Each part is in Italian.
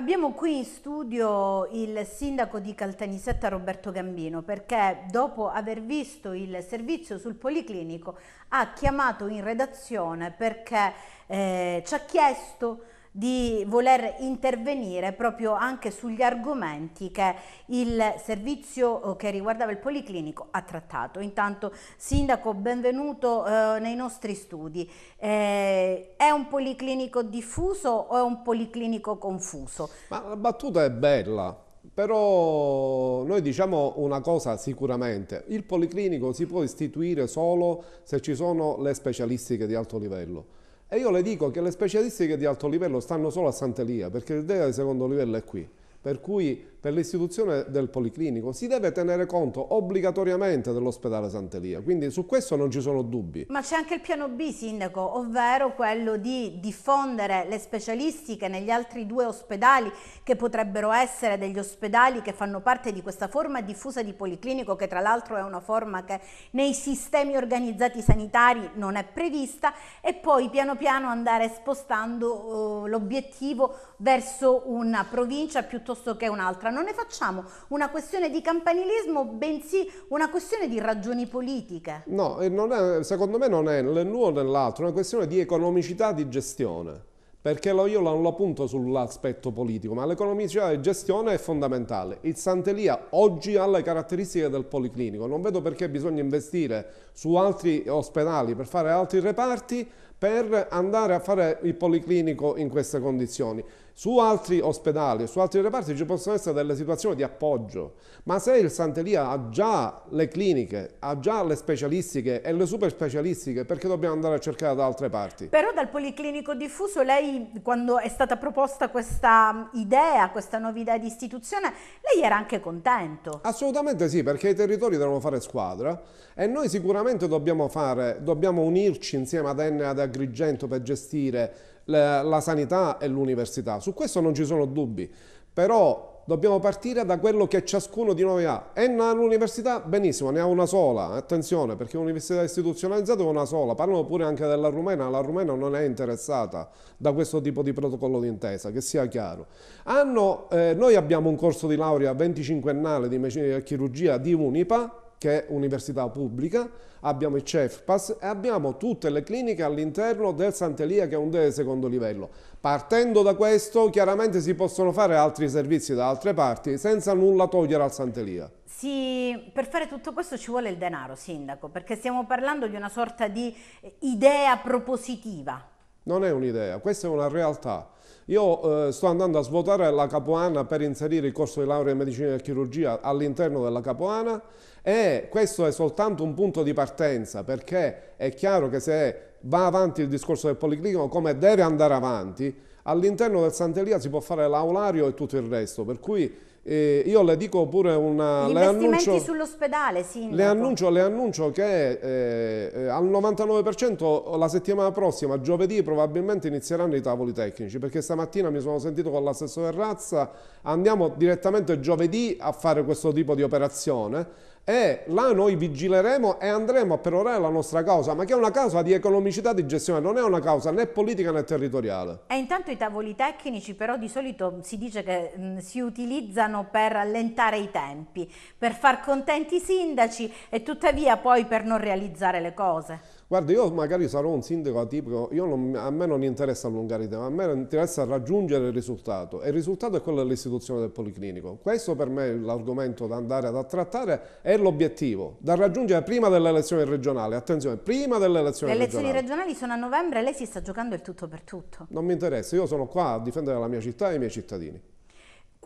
Abbiamo qui in studio il sindaco di Caltanissetta Roberto Gambino perché dopo aver visto il servizio sul Policlinico ha chiamato in redazione perché eh, ci ha chiesto di voler intervenire proprio anche sugli argomenti che il servizio eh, che riguardava il Policlinico ha trattato. Intanto Sindaco, benvenuto eh, nei nostri studi. Eh, è un Policlinico diffuso o è un Policlinico confuso? Ma la battuta è bella, però noi diciamo una cosa sicuramente, il policlinico si può istituire solo se ci sono le specialistiche di alto livello. E io le dico che le specialistiche di alto livello stanno solo a Sant'Elia, perché l'idea di secondo livello è qui per cui per l'istituzione del Policlinico si deve tenere conto obbligatoriamente dell'ospedale Sant'Elia, quindi su questo non ci sono dubbi. Ma c'è anche il piano B, Sindaco, ovvero quello di diffondere le specialistiche negli altri due ospedali che potrebbero essere degli ospedali che fanno parte di questa forma diffusa di Policlinico, che tra l'altro è una forma che nei sistemi organizzati sanitari non è prevista, e poi piano piano andare spostando uh, l'obiettivo verso una provincia piuttosto piuttosto che un'altra. Non ne facciamo una questione di campanilismo, bensì una questione di ragioni politiche. No, è, secondo me non è l'uno né l'altro, è una questione di economicità di gestione perché io non lo punto sull'aspetto politico, ma l'economicità di gestione è fondamentale. Il Sant'Elia oggi ha le caratteristiche del policlinico, non vedo perché bisogna investire su altri ospedali per fare altri reparti per andare a fare il policlinico in queste condizioni. Su altri ospedali, su altri reparti ci possono essere delle situazioni di appoggio, ma se il Santelia ha già le cliniche, ha già le specialistiche e le super specialistiche, perché dobbiamo andare a cercare da altre parti? Però dal Policlinico Diffuso lei, quando è stata proposta questa idea, questa novità di istituzione, lei era anche contento? Assolutamente sì, perché i territori devono fare squadra e noi sicuramente dobbiamo, fare, dobbiamo unirci insieme ad Enne e ad Agrigento per gestire la sanità e l'università. Su questo non ci sono dubbi, però dobbiamo partire da quello che ciascuno di noi ha. Enna l'università, benissimo, ne ha una sola, attenzione, perché un'università istituzionalizzata è una sola. Parlo pure anche della Rumena, la Rumena non è interessata da questo tipo di protocollo d'intesa, che sia chiaro. Hanno, eh, noi abbiamo un corso di laurea 25ennale di medicina e chirurgia di Unipa, che è università pubblica, abbiamo il CEFPAS e abbiamo tutte le cliniche all'interno del Sant'Elia che è un DE secondo livello. Partendo da questo chiaramente si possono fare altri servizi da altre parti senza nulla togliere al Sant'Elia. Sì, per fare tutto questo ci vuole il denaro, Sindaco, perché stiamo parlando di una sorta di idea propositiva non è un'idea, questa è una realtà. Io eh, sto andando a svuotare la Capoana per inserire il corso di laurea in medicina e chirurgia all'interno della Capoana e questo è soltanto un punto di partenza perché è chiaro che se va avanti il discorso del policlinico come deve andare avanti, all'interno del Sant'Elia si può fare l'aulario e tutto il resto, per cui eh, io le dico pure una... Gli le annuncio, sull'ospedale, sindaco. Le annuncio, le annuncio che eh, eh, al 99% la settimana prossima, giovedì, probabilmente inizieranno i tavoli tecnici, perché stamattina mi sono sentito con l'assessore Razza, andiamo direttamente giovedì a fare questo tipo di operazione, e là noi vigileremo e andremo a perorare la nostra causa, ma che è una causa di economicità di gestione, non è una causa né politica né territoriale. E intanto i tavoli tecnici però di solito si dice che mh, mm, si utilizzano per allentare i tempi, per far contenti i sindaci e tuttavia poi per non realizzare le cose. Guarda, io magari sarò un sindaco atipico, non, a me non interessa allungare i temi, a me interessa raggiungere il risultato e il risultato è quello dell'istituzione del policlinico. Questo per me è l'argomento da andare a trattare e l'obiettivo da raggiungere prima delle elezioni regionali. Attenzione, prima delle elezioni regionali. Le elezioni regionali. regionali sono a novembre e lei si sta giocando il tutto per tutto. Non mi interessa, io sono qua a difendere la mia città e i miei cittadini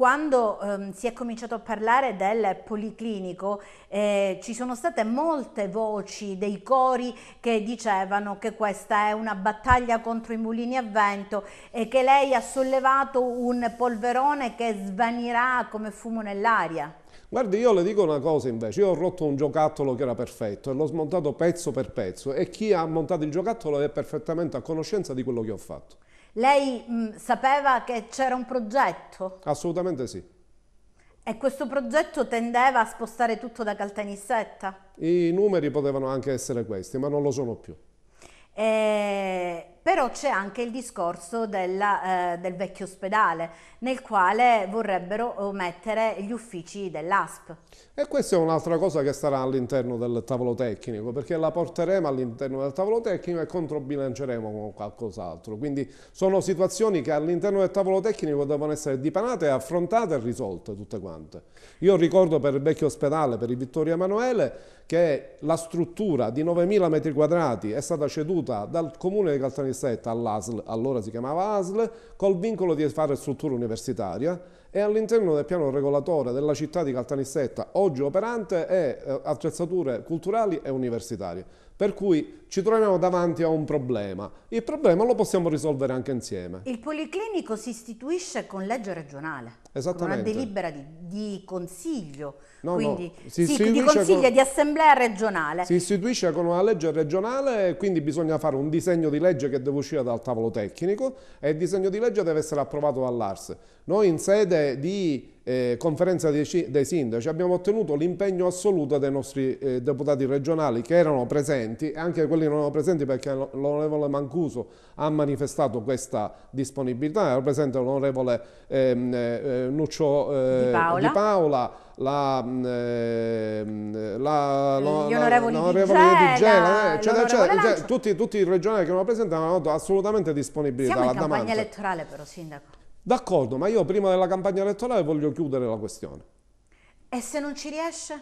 quando ehm, si è cominciato a parlare del policlinico eh, ci sono state molte voci dei cori che dicevano che questa è una battaglia contro i mulini a vento e che lei ha sollevato un polverone che svanirà come fumo nell'aria. Guardi, io le dico una cosa invece, io ho rotto un giocattolo che era perfetto e l'ho smontato pezzo per pezzo e chi ha montato il giocattolo è perfettamente a conoscenza di quello che ho fatto. Lei mh, mm, sapeva che c'era un progetto? Assolutamente sì. E questo progetto tendeva a spostare tutto da Caltanissetta? I numeri potevano anche essere questi, ma non lo sono più. Eh, però c'è anche il discorso della, eh, del vecchio ospedale nel quale vorrebbero mettere gli uffici dell'ASP. E questa è un'altra cosa che starà all'interno del tavolo tecnico, perché la porteremo all'interno del tavolo tecnico e controbilanceremo con qualcos'altro. Quindi sono situazioni che all'interno del tavolo tecnico devono essere dipanate, affrontate e risolte tutte quante. Io ricordo per il vecchio ospedale, per il Vittorio Emanuele, che la struttura di 9.000 metri quadrati è stata ceduta dal comune di Caltanissetta all'ASL, allora si chiamava ASL, col vincolo di fare struttura universitaria e all'interno del piano regolatore della città di Caltanissetta, oggi operante, è eh, attrezzature culturali e universitarie. Per cui ci troviamo davanti a un problema. Il problema lo possiamo risolvere anche insieme. Il policlinico si istituisce con legge regionale. Esattamente. Con una delibera di, di consiglio. No, quindi, no, si sì, di consiglio con, di assemblea regionale. Si istituisce con una legge regionale quindi bisogna fare un disegno di legge che deve uscire dal tavolo tecnico e il disegno di legge deve essere approvato dall'ARS. Noi in sede di eh, conferenza dei, dei, sindaci abbiamo ottenuto l'impegno assoluto dei nostri eh, deputati regionali che erano presenti e anche quelli quelli non erano presenti perché l'onorevole Mancuso ha manifestato questa disponibilità, era presente l'onorevole ehm, eh, eh, Nuccio eh, Di Paola, Di Paola la, mm, eh, l'onorevole Di Gela, eh, eccetera, cioè, tutti, tutti, i regionali che erano presenti hanno dato assolutamente disponibilità. Siamo in campagna davanti. elettorale però, Sindaco. D'accordo, ma io prima della campagna elettorale voglio chiudere la questione. E se non ci riesce?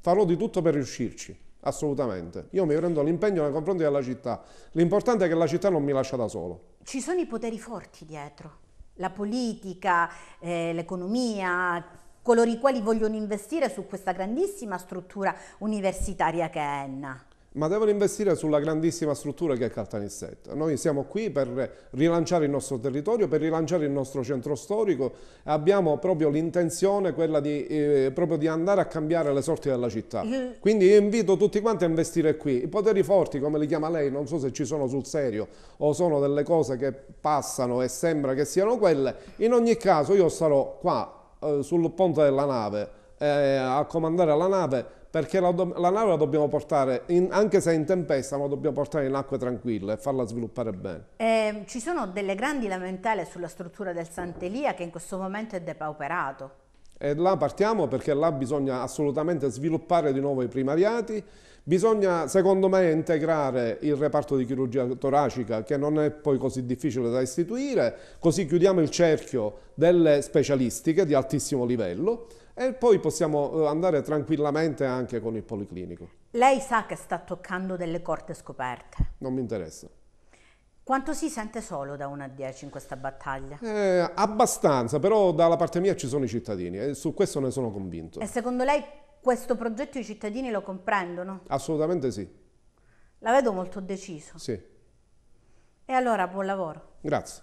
Farò di tutto per riuscirci assolutamente. Io mi prendo l'impegno nei confronti della città. L'importante è che la città non mi lascia da solo. Ci sono i poteri forti dietro, la politica, eh, l'economia, coloro i quali vogliono investire su questa grandissima struttura universitaria che è Enna ma devono investire sulla grandissima struttura che è Caltanissetta. Noi siamo qui per rilanciare il nostro territorio, per rilanciare il nostro centro storico e abbiamo proprio l'intenzione quella di, eh, proprio di, andare a cambiare le sorti della città. Mm-hmm. Quindi io invito tutti quanti a investire qui. I poteri forti, come li chiama lei, non so se ci sono sul serio o sono delle cose che passano e sembra che siano quelle. In ogni caso io sarò qua eh, sul ponte della nave eh, a comandare la nave perché la, la, nave la dobbiamo portare, in, anche se è in tempesta, ma la dobbiamo portare in acque tranquille e farla sviluppare bene. Eh, ci sono delle grandi lamentele sulla struttura del Sant'Elia che in questo momento è depauperato. E là partiamo perché là bisogna assolutamente sviluppare di nuovo i primariati, bisogna secondo me integrare il reparto di chirurgia toracica che non è poi così difficile da istituire, così chiudiamo il cerchio delle specialistiche di altissimo livello e poi possiamo eh, andare tranquillamente anche con il Policlinico. Lei sa che sta toccando delle corte scoperte. Non mi interessa. Quanto si sente solo da 1 a 10 in questa battaglia? Eh, abbastanza, però dalla parte mia ci sono i cittadini e su questo ne sono convinto. E secondo lei questo progetto i cittadini lo comprendono? Assolutamente sì. La vedo molto deciso. Sì. E allora buon lavoro. Grazie.